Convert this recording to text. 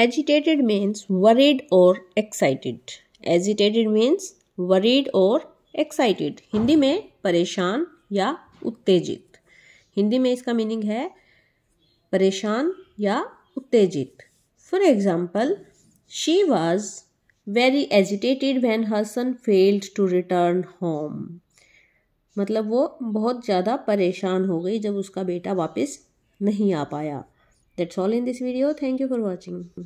agitated means worried और excited agitated means worried और excited Hindi में परेशान या उत्तेजित हिंदी में इसका मीनिंग है परेशान या उत्तेजित for example she was very agitated when her son failed to return home मतलब वो बहुत ज़्यादा परेशान हो गई जब उसका बेटा वापस नहीं आ पाया that's all in this video thank you for watching